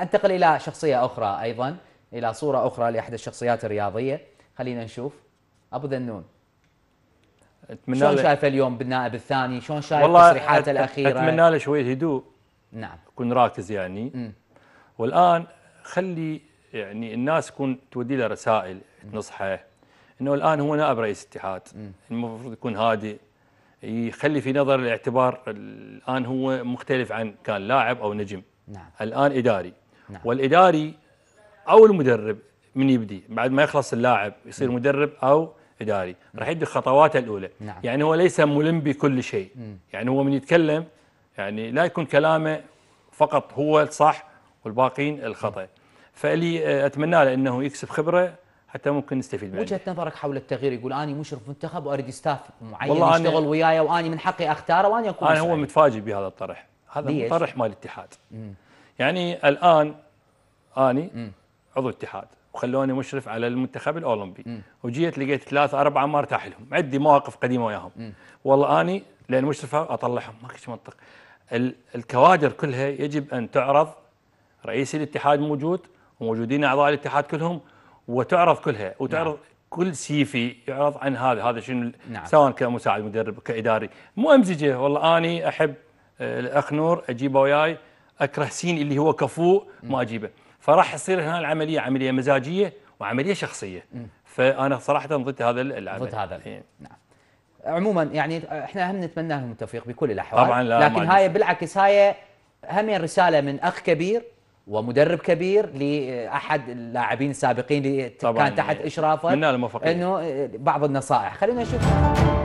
انتقل الى شخصيه اخرى ايضا الى صوره اخرى لاحد الشخصيات الرياضيه خلينا نشوف ابو ذنون اتمنى شلون شايفه اليوم بالنائب الثاني شلون شايف تصريحاته الاخيره اتمنى له شويه هدوء نعم يكون راكز يعني م. والان خلي يعني الناس تكون تودي له رسائل تنصحه انه الان هو نائب رئيس اتحاد المفروض يكون هادئ يخلي في نظر الاعتبار الان هو مختلف عن كان لاعب او نجم نعم. الان اداري نعم. والاداري او المدرب من يبدي بعد ما يخلص اللاعب يصير مم. مدرب او اداري راح يبدي خطواته الاولى نعم. يعني هو ليس ملم بكل شيء مم. يعني هو من يتكلم يعني لا يكون كلامه فقط هو الصح والباقين الخطا فاللي آه، اتمنى له انه يكسب خبره حتى ممكن نستفيد منه وجهه نظرك حول التغيير يقول اني مشرف منتخب واريد ستاف معين يشتغل وياي واني من حقي اختاره واني اكون انا هو متفاجئ بهذا الطرح هذا طرح مال الاتحاد مم. يعني الان اني م. عضو اتحاد وخلوني مشرف على المنتخب الاولمبي م. وجيت لقيت ثلاث اربعه ما ارتاح لهم عندي مواقف قديمه وياهم والله اني لان مشرف اطلعهم ما كنت منطق الكوادر كلها يجب ان تعرض رئيس الاتحاد موجود وموجودين اعضاء الاتحاد كلهم وتعرض كلها وتعرض نعم. كل سي في يعرض عن هذا هذا شنو نعم. سواء كمساعد مدرب كاداري مو امزجه والله اني احب آه، الاخ نور اجيبه وياي اكره سين اللي هو كفو ما اجيبه فراح تصير هنا العمليه عمليه مزاجيه وعمليه شخصيه فانا صراحه ضد هذا العمل ضد هذا إيه. نعم عموما يعني احنا هم نتمنى لهم التوفيق بكل الاحوال طبعا لا لكن هاي بالعكس هاي هم رساله من اخ كبير ومدرب كبير لاحد اللاعبين السابقين اللي كان تحت إيه. اشرافه انه بعض النصائح خلينا نشوف